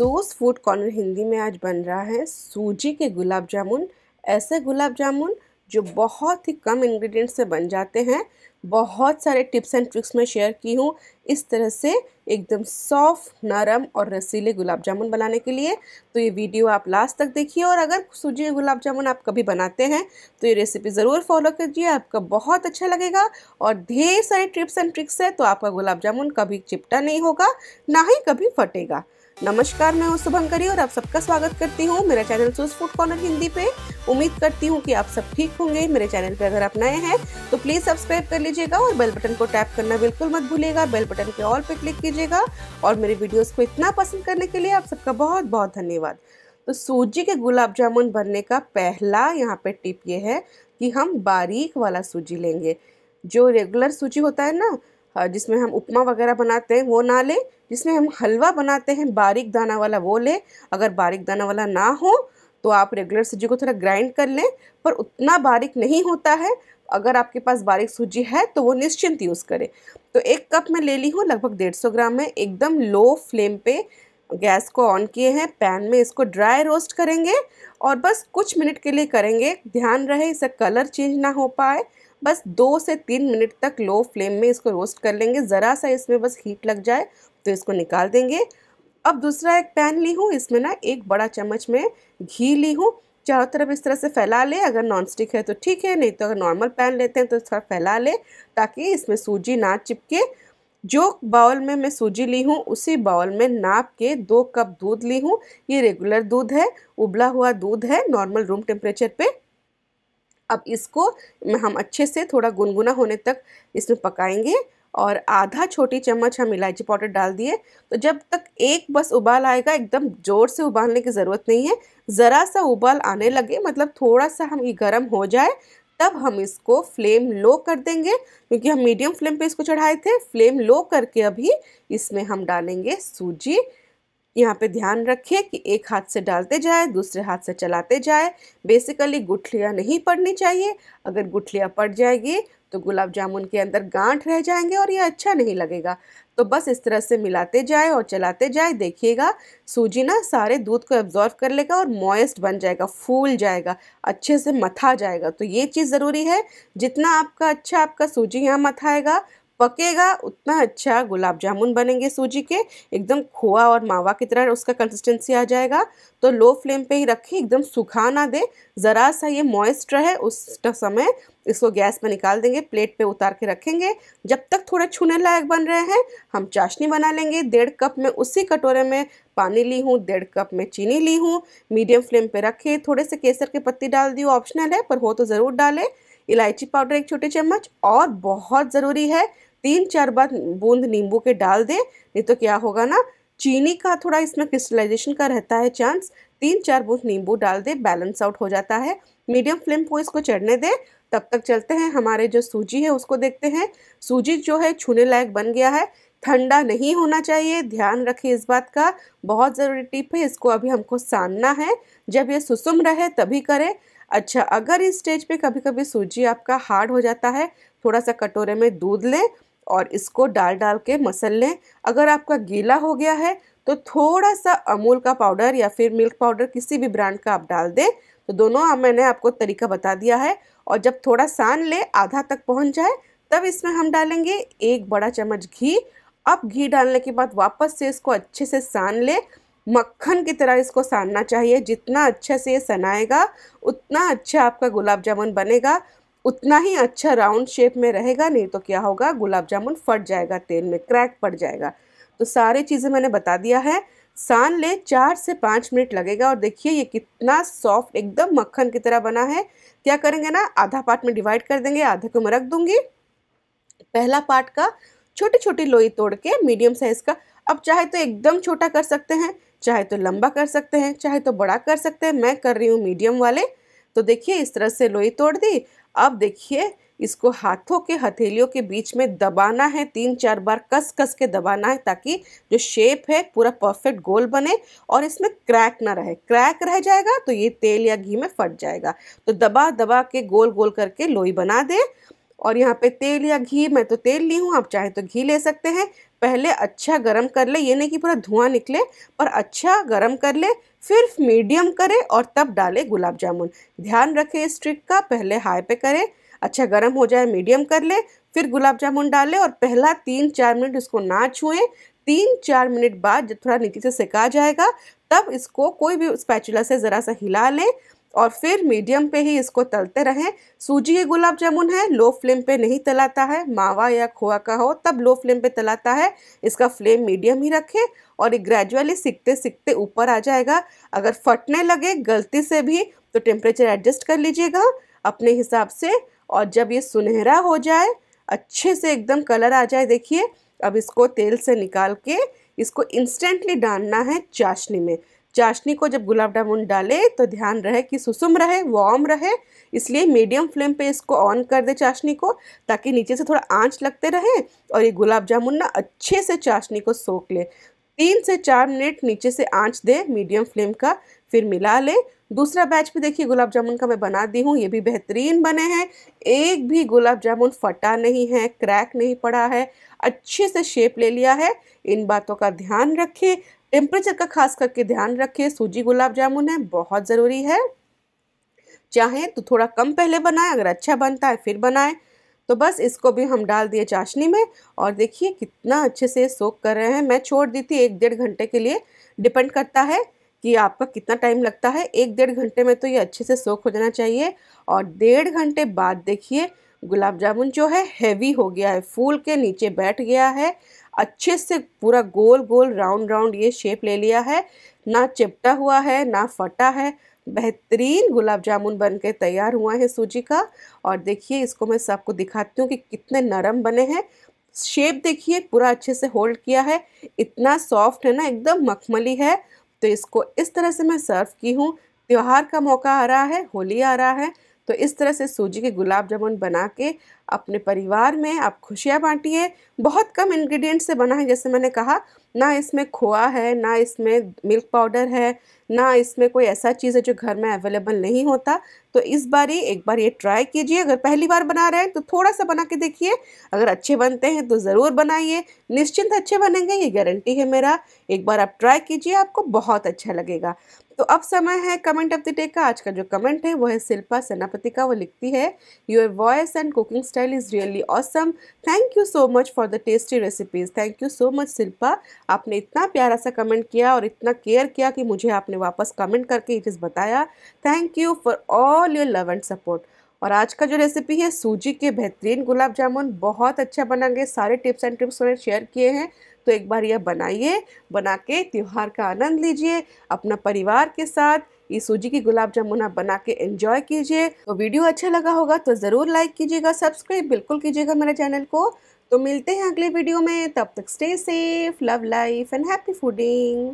सोस food corner Hindi में आज बन रहा है सूजी के गुलाब जामुन ऐसे गुलाब जामुन जो बहुत ही कम इंग्रेडिएंट से बन जाते हैं बहुत सारे टिप्स एंड ट्रिक्स मैं शेयर की हूँ इस तरह से एकदम सॉफ्ट नरम और रसीले गुलाब जामुन बनाने के लिए तो ये वीडियो आप लास्ट तक देखिए और अगर सूजी के गुलाब जामुन आप कभी बनाते हैं तो ये रेसिपी ज़रूर फॉलो कीजिए आपका बहुत अच्छा लगेगा और ढेर सारे टिप्स एंड ट्रिक्स है तो आपका गुलाब जामुन कभी चिपटा नहीं होगा ना ही कभी फटेगा नमस्कार मैं हूँ करी और आप सबका स्वागत करती हूँ मेरा चैनल सुस फूड कॉर्नर हिंदी पे उम्मीद करती हूँ कि आप सब ठीक होंगे मेरे चैनल पे अगर आप नए हैं तो प्लीज़ सब्सक्राइब कर लीजिएगा और बेल बटन को टैप करना बिल्कुल मत भूलिएगा बेल बटन के ऑल पे क्लिक कीजिएगा और मेरे वीडियोज़ को इतना पसंद करने के लिए आप सबका बहुत बहुत धन्यवाद तो सूजी के गुलाब जामुन बनने का पहला यहाँ पे टिप ये है कि हम बारीक वाला सूजी लेंगे जो रेगुलर सूजी होता है ना जिसमें हम उपमा वगैरह बनाते हैं वो ना लें जिसमें हम हलवा बनाते हैं बारीक दाना वाला वो लें अगर बारीक दाना वाला ना हो तो आप रेगुलर सूजी को थोड़ा ग्राइंड कर लें पर उतना बारीक नहीं होता है अगर आपके पास बारीक सूजी है तो वो निश्चिंत यूज़ करें तो एक कप मैं ले ली हूँ लगभग डेढ़ सौ ग्राम है एकदम लो फ्लेम पे गैस को ऑन किए हैं पैन में इसको ड्राई रोस्ट करेंगे और बस कुछ मिनट के लिए करेंगे ध्यान रहे इसका कलर चेंज ना हो पाए बस दो से तीन मिनट तक लो फ्लेम में इसको रोस्ट कर लेंगे ज़रा सा इसमें बस हीट लग जाए तो इसको निकाल देंगे अब दूसरा एक पैन ली हूँ इसमें ना एक बड़ा चम्मच में घी ली हूँ चारों तरफ इस तरह से फैला ले अगर नॉन स्टिक है तो ठीक है नहीं तो अगर नॉर्मल पैन लेते हैं तो थोड़ा फैला ले ताकि इसमें सूजी ना चिपके जो बाउल में मैं सूजी ली हूँ उसी बाउल में नाप के दो कप दूध ली हूँ ये रेगुलर दूध है उबला हुआ दूध है नॉर्मल रूम टेम्परेचर पे अब इसको हम अच्छे से थोड़ा गुनगुना होने तक इसमें पकाएंगे और आधा छोटी चम्मच हम इलायची पाउडर डाल दिए तो जब तक एक बस उबाल आएगा एकदम ज़ोर से उबालने की ज़रूरत नहीं है ज़रा सा उबाल आने लगे मतलब थोड़ा सा हम ये गर्म हो जाए तब हम इसको फ्लेम लो कर देंगे क्योंकि हम मीडियम फ्लेम पे इसको चढ़ाए थे फ्लेम लो करके अभी इसमें हम डालेंगे सूजी यहाँ पे ध्यान रखिए कि एक हाथ से डालते जाए दूसरे हाथ से चलाते जाए बेसिकली गुठलियाँ नहीं पड़नी चाहिए अगर गुठलियाँ पड़ जाएगी तो गुलाब जामुन के अंदर गांठ रह जाएंगे और यह अच्छा नहीं लगेगा तो बस इस तरह से मिलाते जाए और चलाते जाए देखिएगा सूजी ना सारे दूध को एब्जॉर्व कर लेगा और मॉइस्ट बन जाएगा फूल जाएगा अच्छे से मथा जाएगा तो ये चीज़ ज़रूरी है जितना आपका अच्छा आपका सूजी यहाँ मथाएगा पकेगा उतना अच्छा गुलाब जामुन बनेंगे सूजी के एकदम खोआ और मावा की तरह उसका कंसिस्टेंसी आ जाएगा तो लो फ्लेम पे ही रखें एकदम सूखा ना दे ज़रा सा ये मॉइस्ट रहे उस समय इसको गैस में निकाल देंगे प्लेट पे उतार के रखेंगे जब तक थोड़े छूने लायक बन रहे हैं हम चाशनी बना लेंगे डेढ़ कप में उसी कटोरे में पानी ली हूँ डेढ़ कप में चीनी ली हूँ मीडियम फ्लेम पे रखे थोड़े से केसर के पत्ती डाल दी ऑप्शनल है पर हो तो ज़रूर डालें इलायची पाउडर एक छोटे चम्मच और बहुत ज़रूरी है तीन चार बार बूंद नींबू के डाल दें नहीं तो क्या होगा ना चीनी का थोड़ा इसमें क्रिस्टलाइजेशन का रहता है चांस तीन चार बूंद नींबू डाल दे बैलेंस आउट हो जाता है मीडियम फ्लेम को इसको चढ़ने दें तब तक चलते हैं हमारे जो सूजी है उसको देखते हैं सूजी जो है छूने लायक बन गया है ठंडा नहीं होना चाहिए ध्यान रखिए इस बात का बहुत ज़रूरी टिप है इसको अभी हमको सानना है जब ये सुसुम रहे तभी करें अच्छा अगर इस स्टेज पे कभी कभी सूजी आपका हार्ड हो जाता है थोड़ा सा कटोरे में दूध लें और इसको डाल डाल के मसल लें अगर आपका गीला हो गया है तो थोड़ा सा अमूल का पाउडर या फिर मिल्क पाउडर किसी भी ब्रांड का आप डाल दें तो दोनों मैंने आपको तरीका बता दिया है और जब थोड़ा सान ले आधा तक पहुंच जाए तब इसमें हम डालेंगे एक बड़ा चम्मच घी अब घी डालने के बाद वापस से इसको अच्छे से सान ले मक्खन की तरह इसको सानना चाहिए जितना अच्छे से ये सनाएगा उतना अच्छा आपका गुलाब जामुन बनेगा उतना ही अच्छा राउंड शेप में रहेगा नहीं तो क्या होगा गुलाब जामुन फट जाएगा तेल में क्रैक पड़ जाएगा तो सारी चीज़ें मैंने बता दिया है सान ले चार से पाँच मिनट लगेगा और देखिए ये कितना सॉफ्ट एकदम मक्खन की तरह बना है क्या करेंगे ना आधा पार्ट में डिवाइड कर देंगे आधे को मैं रख दूँगी पहला पार्ट का छोटी छोटी लोई तोड़ के मीडियम साइज़ का अब चाहे तो एकदम छोटा कर सकते हैं चाहे तो लंबा कर सकते हैं चाहे तो बड़ा कर सकते हैं मैं कर रही हूँ मीडियम वाले तो देखिए इस तरह से लोई तोड़ दी अब देखिए इसको हाथों के हथेलियों के बीच में दबाना है तीन चार बार कस कस के दबाना है ताकि जो शेप है पूरा परफेक्ट गोल बने और इसमें क्रैक ना रहे क्रैक रह जाएगा तो ये तेल या घी में फट जाएगा तो दबा दबा के गोल गोल करके लोई बना दें और यहाँ पे तेल या घी मैं तो तेल ली हूँ आप चाहे तो घी ले सकते हैं पहले अच्छा गरम कर ले ये नहीं कि पूरा धुआं निकले पर अच्छा गरम कर ले फिर मीडियम करें और तब डालें गुलाब जामुन ध्यान रखें इस ट्रिक का पहले हाई पे करें अच्छा गर्म हो जाए मीडियम कर ले फिर गुलाब जामुन डालें और पहला तीन चार मिनट इसको ना छुएं तीन चार मिनट बाद जब थोड़ा नीचे से सेका जाएगा तब इसको कोई भी स्पैचुला से ज़रा सा हिला लें और फिर मीडियम पे ही इसको तलते रहें सूजी ये गुलाब जामुन है लो फ्लेम पे नहीं तलाता है मावा या खोआ का हो तब लो फ्लेम पे तलाता है इसका फ्लेम मीडियम ही रखें और ये ग्रेजुअली सिकते सिकते ऊपर आ जाएगा अगर फटने लगे गलती से भी तो टेम्परेचर एडजस्ट कर लीजिएगा अपने हिसाब से और जब ये सुनहरा हो जाए अच्छे से एकदम कलर आ जाए देखिए अब इसको तेल से निकाल के इसको इंस्टेंटली डालना है चाशनी में चाशनी को जब गुलाब जामुन डाले तो ध्यान रहे कि सुसुम रहे वार्म रहे इसलिए मीडियम फ्लेम पे इसको ऑन कर दे चाशनी को ताकि नीचे से थोड़ा आंच लगते रहे और ये गुलाब जामुन ना अच्छे से चाशनी को सोख ले तीन से चार मिनट नीचे से आंच दे मीडियम फ्लेम का फिर मिला ले दूसरा बैच भी देखिए गुलाब जामुन का मैं बना दी हूँ ये भी बेहतरीन बने हैं एक भी गुलाब जामुन फटा नहीं है क्रैक नहीं पड़ा है अच्छे से शेप ले लिया है इन बातों का ध्यान रखें टेम्परेचर का खास करके ध्यान रखें सूजी गुलाब जामुन है बहुत ज़रूरी है चाहें तो थोड़ा कम पहले बनाएं अगर अच्छा बनता है फिर बनाएं तो बस इसको भी हम डाल दिए चाशनी में और देखिए कितना अच्छे से सोख कर रहे हैं मैं छोड़ दी थी एक डेढ़ घंटे के लिए डिपेंड करता है कि आपका कितना टाइम लगता है एक डेढ़ घंटे में तो ये अच्छे से सोख हो जाना चाहिए और डेढ़ घंटे बाद देखिए गुलाब जामुन जो है हैवी हो गया है फूल के नीचे बैठ गया है अच्छे से पूरा गोल गोल राउंड राउंड ये शेप ले लिया है ना चिपटा हुआ है ना फटा है बेहतरीन गुलाब जामुन बन के तैयार हुआ है सूजी का और देखिए इसको मैं सबको दिखाती हूँ कि कितने नरम बने हैं शेप देखिए पूरा अच्छे से होल्ड किया है इतना सॉफ्ट है ना एकदम मखमली है तो इसको इस तरह से मैं सर्व की हूँ त्यौहार का मौका आ रहा है होली आ रहा है तो इस तरह से सूजी के गुलाब जामुन बना के अपने परिवार में आप खुशियाँ बांटिए बहुत कम इंग्रेडिएंट से बना है जैसे मैंने कहा ना इसमें खोआ है ना इसमें मिल्क पाउडर है ना इसमें कोई ऐसा चीज़ है जो घर में अवेलेबल नहीं होता तो इस बार ही एक बार ये ट्राई कीजिए अगर पहली बार बना रहे हैं तो थोड़ा सा बना के देखिए अगर अच्छे बनते हैं तो ज़रूर बनाइए निश्चिंत अच्छे बनेंगे ये गारंटी है मेरा एक बार आप ट्राई कीजिए आपको बहुत अच्छा लगेगा तो अब समय है कमेंट ऑफ द डे का आज का जो कमेंट है वो है शिल्पा सेनापति का वो लिखती है your voice and cooking style is really awesome thank you so much for the tasty recipes thank you so much Shilpa आपने इतना प्यारा सा कमेंट किया और इतना केयर किया कि मुझे आपने वापस कमेंट करके ये चीज़ बताया thank you for all your love and support और आज का जो रेसिपी है सूजी के बेहतरीन गुलाब जामुन बहुत अच्छा बना गया सारे टिप्स एंड ट्रिप्स उन्होंने शेयर किए हैं तो एक बार यह बनाइए बना के त्यौहार का आनंद लीजिए अपना परिवार के साथ ये सूजी की गुलाब जामुन आप बना के एंजॉय कीजिए तो वीडियो अच्छा लगा होगा तो ज़रूर लाइक कीजिएगा सब्सक्राइब बिल्कुल कीजिएगा मेरे चैनल को तो मिलते हैं अगले वीडियो में तब तक stay safe love life and happy fooding